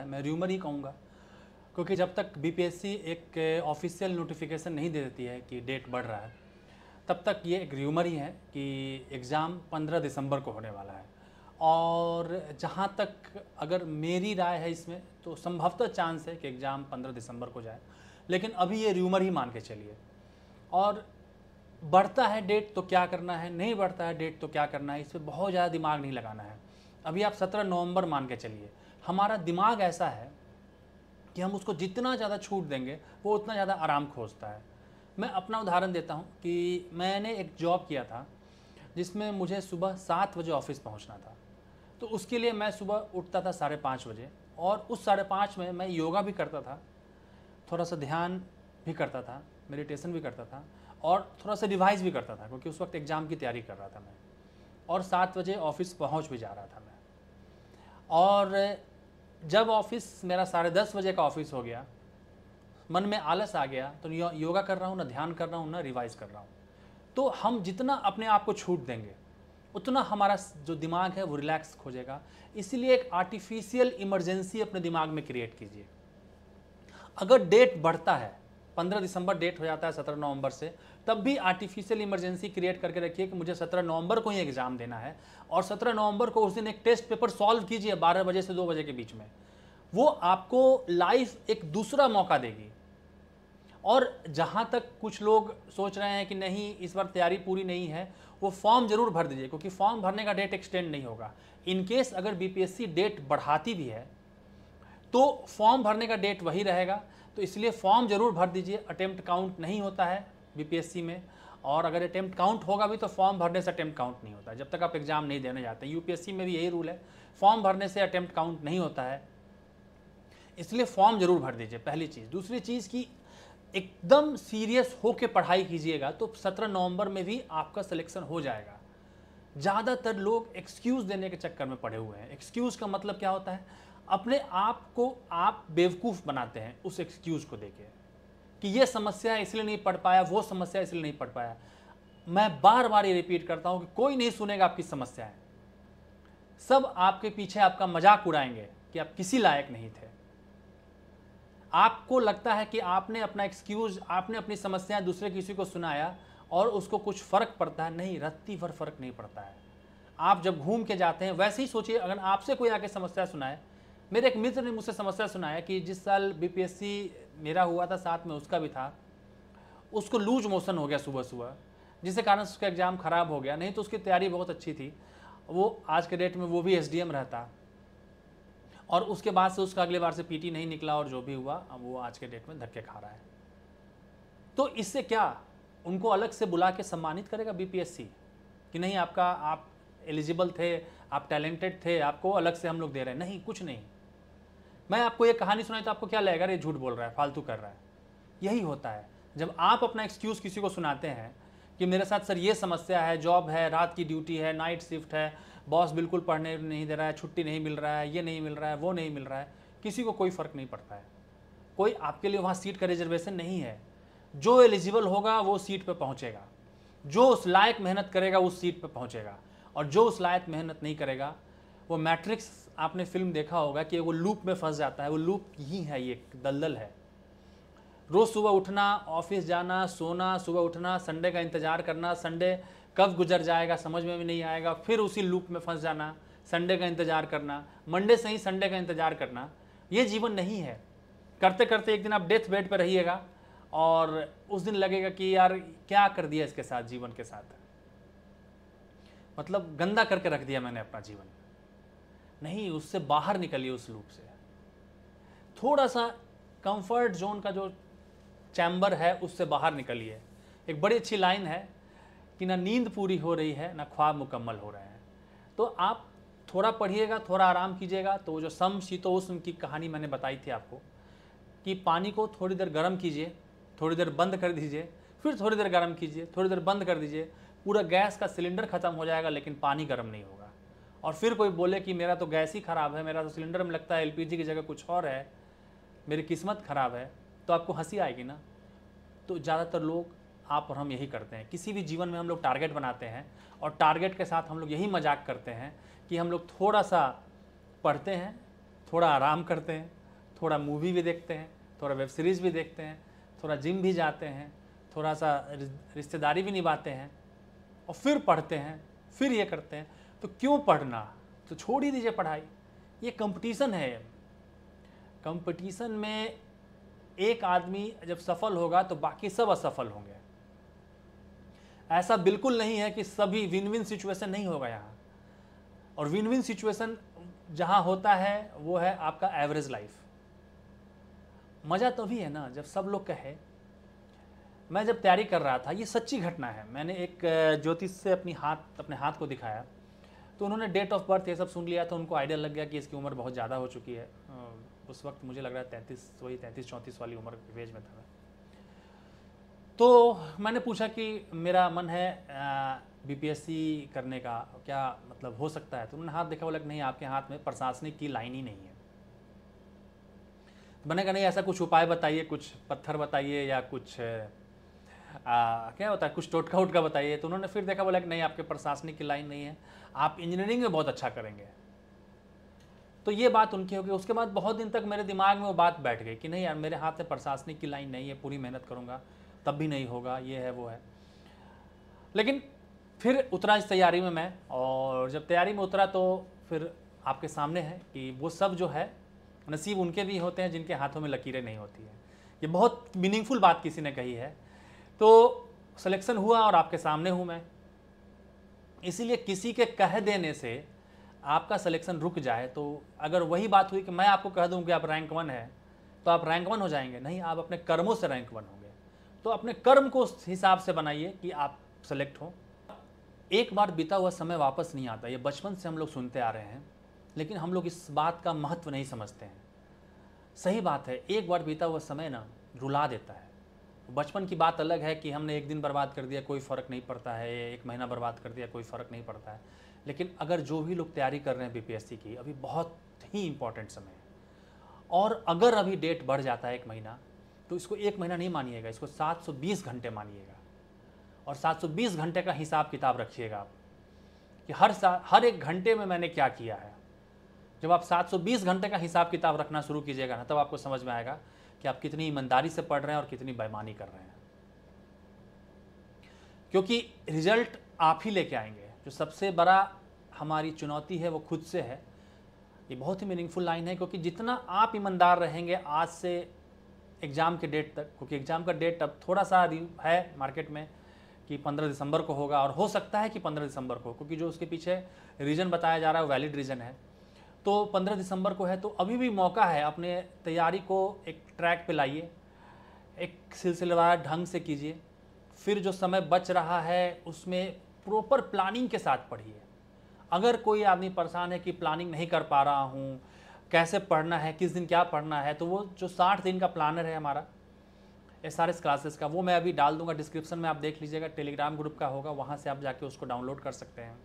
मैं र्यूमर ही कहूँगा क्योंकि जब तक बीपीएससी एक ऑफिशियल नोटिफिकेशन नहीं दे देती है कि डेट बढ़ रहा है तब तक ये एक र्यूमर ही है कि एग्ज़ाम 15 दिसंबर को होने वाला है और जहाँ तक अगर मेरी राय है इसमें तो संभवतः चांस है कि एग्ज़ाम 15 दिसंबर को जाए लेकिन अभी ये र्यूमर ही मान के चलिए और बढ़ता है डेट तो क्या करना है नहीं बढ़ता है डेट तो क्या करना है इस पर बहुत ज़्यादा दिमाग नहीं लगाना है अभी आप सत्रह नवम्बर मान के चलिए हमारा दिमाग ऐसा है कि हम उसको जितना ज़्यादा छूट देंगे वो उतना ज़्यादा आराम खोजता है मैं अपना उदाहरण देता हूँ कि मैंने एक जॉब किया था जिसमें मुझे सुबह सात बजे ऑफिस पहुँचना था तो उसके लिए मैं सुबह उठता था साढ़े पाँच बजे और उस साढ़े पाँच में मैं योगा भी करता था थोड़ा सा ध्यान भी करता था मेडिटेशन भी करता था और थोड़ा सा रिवाइज भी करता था क्योंकि उस वक्त एग्ज़ाम की तैयारी कर रहा था मैं और सात बजे ऑफिस पहुंच भी जा रहा था मैं और जब ऑफिस मेरा साढ़े दस बजे का ऑफिस हो गया मन में आलस आ गया तो यो, योगा कर रहा हूँ ना ध्यान कर रहा हूँ ना रिवाइज कर रहा हूँ तो हम जितना अपने आप को छूट देंगे उतना हमारा जो दिमाग है वो रिलैक्स हो जाएगा इसलिए एक आर्टिफिशियल इमरजेंसी अपने दिमाग में क्रिएट कीजिए अगर डेट बढ़ता है पंद्रह दिसंबर डेट हो जाता है सत्रह नवंबर से तब भी आर्टिफिशियल इमरजेंसी क्रिएट करके रखिए कि मुझे सत्रह नवंबर को ही एग्जाम देना है और सत्रह नवंबर को उस दिन एक टेस्ट पेपर सॉल्व कीजिए बारह बजे से दो बजे के बीच में वो आपको लाइफ एक दूसरा मौका देगी और जहाँ तक कुछ लोग सोच रहे हैं कि नहीं इस बार तैयारी पूरी नहीं है वो फॉर्म ज़रूर भर दीजिए क्योंकि फॉर्म भरने का डेट एक्सटेंड नहीं होगा इनकेस अगर बी डेट बढ़ाती भी है तो फॉर्म भरने का डेट वही रहेगा तो इसलिए फॉर्म जरूर भर दीजिए अटैम्प्ट काउंट नहीं होता है बीपीएससी में और अगर अटैम्प्ट काउंट होगा भी तो फॉर्म भरने से अटैम्प्ट काउंट नहीं होता जब तक आप एग्ज़ाम नहीं देने जाते यूपीएससी में भी यही रूल है फॉर्म भरने से अटैम्प्ट काउंट नहीं होता है इसलिए फॉर्म जरूर भर दीजिए पहली चीज़ दूसरी चीज़ कि एकदम सीरियस होकर पढ़ाई कीजिएगा तो सत्रह नवंबर में भी आपका सिलेक्शन हो जाएगा ज़्यादातर लोग एक्सक्यूज़ देने के चक्कर में पड़े हुए हैं एक्सक्यूज़ का मतलब क्या होता है अपने आप को आप बेवकूफ़ बनाते हैं उस एक्सक्यूज़ को देखे कि ये समस्या इसलिए नहीं पढ़ पाया वो समस्या इसलिए नहीं पढ़ पाया मैं बार बार ये रिपीट करता हूँ कि कोई नहीं सुनेगा आपकी समस्याएं सब आपके पीछे आपका मजाक उड़ाएंगे कि आप किसी लायक नहीं थे आपको लगता है कि आपने अपना एक्सक्यूज आपने अपनी समस्याएं दूसरे किसी को सुनाया और उसको कुछ फ़र्क पड़ता है नहीं रत्ती भर फर्क नहीं पड़ता है आप जब घूम के जाते हैं वैसे ही सोचिए अगर आपसे कोई आके समस्या सुनाए मेरे एक मित्र ने मुझसे समस्या सुनाया कि जिस साल बीपीएससी मेरा हुआ था साथ में उसका भी था उसको लूज मोशन हो गया सुबह सुबह जिसके कारण उसका एग्ज़ाम ख़राब हो गया नहीं तो उसकी तैयारी बहुत अच्छी थी वो आज के डेट में वो भी एस रहता और उसके बाद से उसका अगले बार से पी नहीं निकला और जो भी हुआ वो आज के डेट में धक्के खा रहा है तो इससे क्या उनको अलग से बुला के सम्मानित करेगा बीपीएससी कि नहीं आपका आप एलिजिबल थे आप टैलेंटेड थे आपको अलग से हम लोग दे रहे हैं नहीं कुछ नहीं मैं आपको ये कहानी सुनाई तो आपको क्या लगेगा ये झूठ बोल रहा है फालतू कर रहा है यही होता है जब आप अपना एक्सक्यूज़ किसी को सुनाते हैं कि मेरे साथ सर ये समस्या है जॉब है रात की ड्यूटी है नाइट शिफ्ट है बॉस बिल्कुल पढ़ने नहीं दे रहा है छुट्टी नहीं मिल रहा है ये नहीं मिल रहा है वो नहीं मिल रहा है किसी को कोई फ़र्क नहीं पड़ता है कोई आपके लिए वहाँ सीट का रिजर्वेशन नहीं है जो एलिजिबल होगा वो सीट पर पहुँचेगा जो उस लायक मेहनत करेगा उस सीट पर पहुँचेगा और जो उस लायक मेहनत नहीं करेगा वो मैट्रिक्स आपने फिल्म देखा होगा कि वो लूप में फंस जाता है वो लूप ही है ये दलदल है रोज़ सुबह उठना ऑफिस जाना सोना सुबह उठना संडे का इंतज़ार करना संडे कब गुजर जाएगा समझ में भी नहीं आएगा फिर उसी लूप में फंस जाना संडे का इंतज़ार करना मंडे से ही संडे का इंतज़ार करना ये जीवन नहीं है करते करते एक दिन आप डेथ बेड पर रहिएगा और उस दिन लगेगा कि यार क्या कर दिया इसके साथ जीवन के साथ मतलब गंदा करके रख दिया मैंने अपना जीवन नहीं उससे बाहर निकलिए उस लूप से थोड़ा सा कंफर्ट जोन का जो चैम्बर है उससे बाहर निकलिए एक बड़ी अच्छी लाइन है कि ना नींद पूरी हो रही है ना ख्वाब मुकम्मल हो रहे हैं तो आप थोड़ा पढ़िएगा थोड़ा आराम कीजिएगा तो जो सम शीतोष्ण की कहानी मैंने बताई थी आपको कि पानी को थोड़ी देर गर्म कीजिए थोड़ी देर बंद कर दीजिए फिर थोड़ी देर गर्म कीजिए थोड़ी देर बंद कर दीजिए पूरा गैस का सिलेंडर ख़त्म हो जाएगा लेकिन पानी गर्म नहीं होगा और फिर कोई बोले कि मेरा तो गैस ही ख़राब है मेरा तो सिलेंडर में लगता है एलपीजी की जगह कुछ और है मेरी किस्मत ख़राब है तो आपको हंसी आएगी ना तो ज़्यादातर लोग आप और हम यही करते हैं किसी भी जीवन में हम लोग टारगेट बनाते हैं और टारगेट के साथ हम लोग यही मजाक करते हैं कि हम लोग थोड़ा सा पढ़ते हैं थोड़ा आराम करते हैं थोड़ा मूवी भी देखते हैं थोड़ा वेब सीरीज़ भी देखते हैं थोड़ा जिम भी जाते हैं थोड़ा सा रिश्तेदारी भी निभाते हैं और फिर पढ़ते हैं फिर ये करते हैं तो क्यों पढ़ना तो छोड़ ही दीजिए पढ़ाई ये कंपटीशन है कंपटीशन में एक आदमी जब सफल होगा तो बाकी सब असफल होंगे ऐसा बिल्कुल नहीं है कि सभी विन विन सिचुएशन नहीं होगा यहाँ और विन विन सिचुएशन जहाँ होता है वो है आपका एवरेज लाइफ मज़ा तभी तो है ना जब सब लोग कहे मैं जब तैयारी कर रहा था ये सच्ची घटना है मैंने एक ज्योतिष से अपनी हाथ अपने हाथ को दिखाया तो उन्होंने डेट ऑफ बर्थ ये सब सुन लिया था तो उनको आइडिया लग गया कि इसकी उम्र बहुत ज़्यादा हो चुकी है उस वक्त मुझे लग रहा है तैंतीस वही तैंतीस चौंतीस वाली उम्र वेज में था मैं तो मैंने पूछा कि मेरा मन है बी करने का क्या मतलब हो सकता है तो उन्होंने हाथ देखा बोला लग नहीं आपके हाथ में प्रशासनिक की लाइन ही नहीं है तो मैंने कहा नहीं ऐसा कुछ उपाय बताइए कुछ पत्थर बताइए या कुछ आ, क्या होता है कुछ टोटका उटका बताइए तो उन्होंने फिर देखा बोला कि नहीं आपके प्रशासनिक की लाइन नहीं है आप इंजीनियरिंग में बहुत अच्छा करेंगे तो ये बात उनकी होगी उसके बाद बहुत दिन तक मेरे दिमाग में वो बात बैठ गई कि नहीं यार मेरे हाथ से प्रशासनिक की लाइन नहीं है पूरी मेहनत करूँगा तब भी नहीं होगा ये है वो है लेकिन फिर उतरा इस तैयारी में मैं और जब तैयारी में उतरा तो फिर आपके सामने है कि वो सब जो है नसीब उनके भी होते हैं जिनके हाथों में लकीरें नहीं होती हैं ये बहुत मीनिंगफुल बात किसी ने कही है तो सिलेक्शन हुआ और आपके सामने हूँ मैं इसीलिए किसी के कह देने से आपका सिलेक्शन रुक जाए तो अगर वही बात हुई कि मैं आपको कह दूँ कि आप रैंक वन है तो आप रैंक वन हो जाएंगे नहीं आप अपने कर्मों से रैंक वन होंगे तो अपने कर्म को उस हिसाब से बनाइए कि आप सेलेक्ट हों एक बार बीता हुआ समय वापस नहीं आता ये बचपन से हम लोग सुनते आ रहे हैं लेकिन हम लोग इस बात का महत्व नहीं समझते हैं सही बात है एक बार बीता हुआ समय ना रुला देता है बचपन की बात अलग है कि हमने एक दिन बर्बाद कर दिया कोई फ़र्क नहीं पड़ता है एक महीना बर्बाद कर दिया कोई फ़र्क नहीं पड़ता है लेकिन अगर जो भी लोग तैयारी कर रहे हैं बीपीएससी की अभी बहुत ही इम्पॉर्टेंट समय है और अगर अभी डेट बढ़ जाता है एक महीना तो इसको एक महीना नहीं मानिएगा इसको 720 घंटे मानिएगा और 720 घंटे का हिसाब किताब रखिएगा आप कि हर सा हर एक घंटे में मैंने क्या किया है जब आप 720 घंटे का हिसाब किताब रखना शुरू कीजिएगा ना तब आपको समझ में आएगा कि आप कितनी ईमानदारी से पढ़ रहे हैं और कितनी बेमानी कर रहे हैं क्योंकि रिजल्ट आप ही लेके आएंगे जो सबसे बड़ा हमारी चुनौती है वो खुद से है ये बहुत ही मीनिंगफुल लाइन है क्योंकि जितना आप ईमानदार रहेंगे आज से एग्ज़ाम के डेट तक क्योंकि एग्ज़ाम का डेट अब थोड़ा सा है मार्केट में कि 15 दिसंबर को होगा और हो सकता है कि 15 दिसंबर को क्योंकि जो उसके पीछे रीज़न बताया जा रहा है वो वैलिड रीज़न है तो 15 दिसंबर को है तो अभी भी मौका है अपने तैयारी को एक ट्रैक पे लाइए एक सिलसिलेवार ढंग से कीजिए फिर जो समय बच रहा है उसमें प्रॉपर प्लानिंग के साथ पढ़िए अगर कोई आदमी परेशान है कि प्लानिंग नहीं कर पा रहा हूँ कैसे पढ़ना है किस दिन क्या पढ़ना है तो वो जो साठ दिन का प्लानर है हमारा एस आर एस क्लासेस का वो मैं अभी डाल दूंगा डिस्क्रिप्शन में आप देख लीजिएगा टेलीग्राम ग्रुप का होगा वहाँ से आप जाके उसको डाउनलोड कर सकते हैं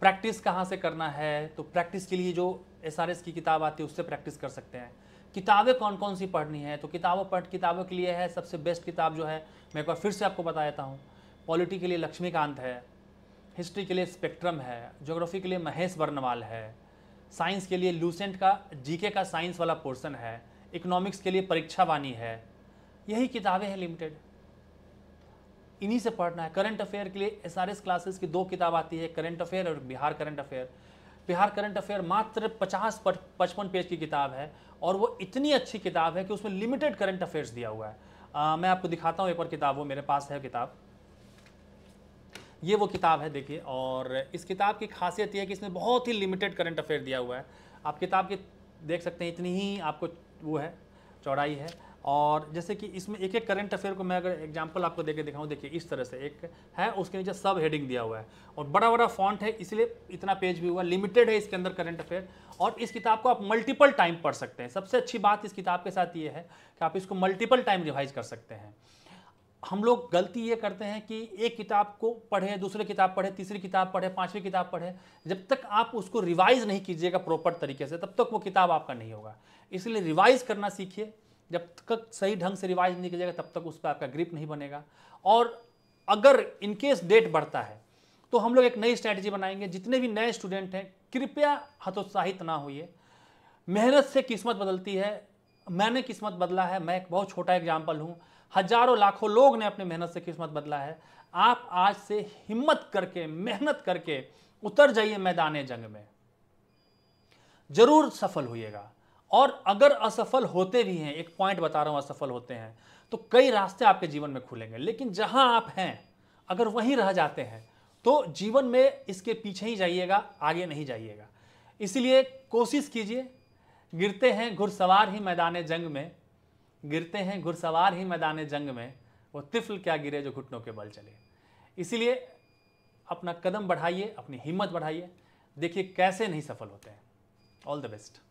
प्रैक्टिस कहाँ से करना है तो प्रैक्टिस के लिए जो एस की किताब आती है उससे प्रैक्टिस कर सकते हैं किताबें कौन कौन सी पढ़नी है तो किताबों पढ़ किताबों के लिए है सबसे बेस्ट किताब जो है मैं एक बार फिर से आपको बता देता हूँ पॉलिटी के लिए लक्ष्मीकांत है हिस्ट्री के लिए स्पेक्ट्रम है जोग्राफी के लिए महेश बर्नवाल है साइंस के लिए लूसेंट का जीके का साइंस वाला पोर्सन है इकोनॉमिक्स के लिए परीक्षा वाणी है यही किताबें हैं लिमिटेड इन्हीं से पढ़ना है करंट अफेयर के लिए एस आर एस क्लासेस की दो किताब आती है करंट अफेयर और Bihar current affair Bihar current affair मात्र पचास पचपन पेज की किताब है और वो इतनी अच्छी किताब है कि उसमें लिमिटेड करंट अफेयर्स दिया हुआ है आ, मैं आपको दिखाता हूँ एक और किताब वो मेरे पास है किताब ये वो किताब है देखिए और इस किताब की खासियत यह है कि इसमें बहुत ही लिमिटेड करंट अफेयर दिया हुआ है आप किताब की देख सकते हैं इतनी ही आपको वो है चौड़ाई है और जैसे कि इसमें एक एक करंट अफेयर को मैं अगर एग्जांपल आपको देके दिखाऊं देखिए इस तरह से एक है उसके नीचे सब हेडिंग दिया हुआ है और बड़ा बड़ा फॉन्ट है इसलिए इतना पेज भी हुआ लिमिटेड है इसके अंदर करंट अफेयर और इस किताब को आप मल्टीपल टाइम पढ़ सकते हैं सबसे अच्छी बात इस किताब के साथ ये है कि आप इसको मल्टीपल टाइम रिवाइज कर सकते हैं हम लोग गलती ये करते हैं कि एक किताब को पढ़े दूसरे किताब पढ़े तीसरी किताब पढ़े पांचवी किताब पढ़े जब तक आप उसको रिवाइज नहीं कीजिएगा प्रॉपर तरीके से तब तक वो किताब आपका नहीं होगा इसलिए रिवाइज करना सीखिए जब तक सही ढंग से रिवाइज नहीं किया जाएगा तब तक उस पर आपका ग्रिप नहीं बनेगा और अगर इनकेस डेट बढ़ता है तो हम लोग एक नई स्ट्रैटेजी बनाएंगे जितने भी नए स्टूडेंट हैं कृपया हतोत्साहित ना होइए मेहनत से किस्मत बदलती है मैंने किस्मत बदला है मैं एक बहुत छोटा एग्जाम्पल हूँ हजारों लाखों लोग ने अपने मेहनत से किस्मत बदला है आप आज से हिम्मत करके मेहनत करके उतर जाइए मैदान जंग में जरूर सफल होइएगा और अगर असफल होते भी हैं एक पॉइंट बता रहा हूँ असफल होते हैं तो कई रास्ते आपके जीवन में खुलेंगे लेकिन जहाँ आप हैं अगर वहीं रह जाते हैं तो जीवन में इसके पीछे ही जाइएगा आगे नहीं जाइएगा इसलिए कोशिश कीजिए गिरते हैं घुड़सवार ही मैदान जंग में गिरते हैं घुड़सवार ही मैदान जंग में वो तिफल क्या गिरे जो घुटनों के बल चले इसीलिए अपना कदम बढ़ाइए अपनी हिम्मत बढ़ाइए देखिए कैसे नहीं सफल होते हैं ऑल द बेस्ट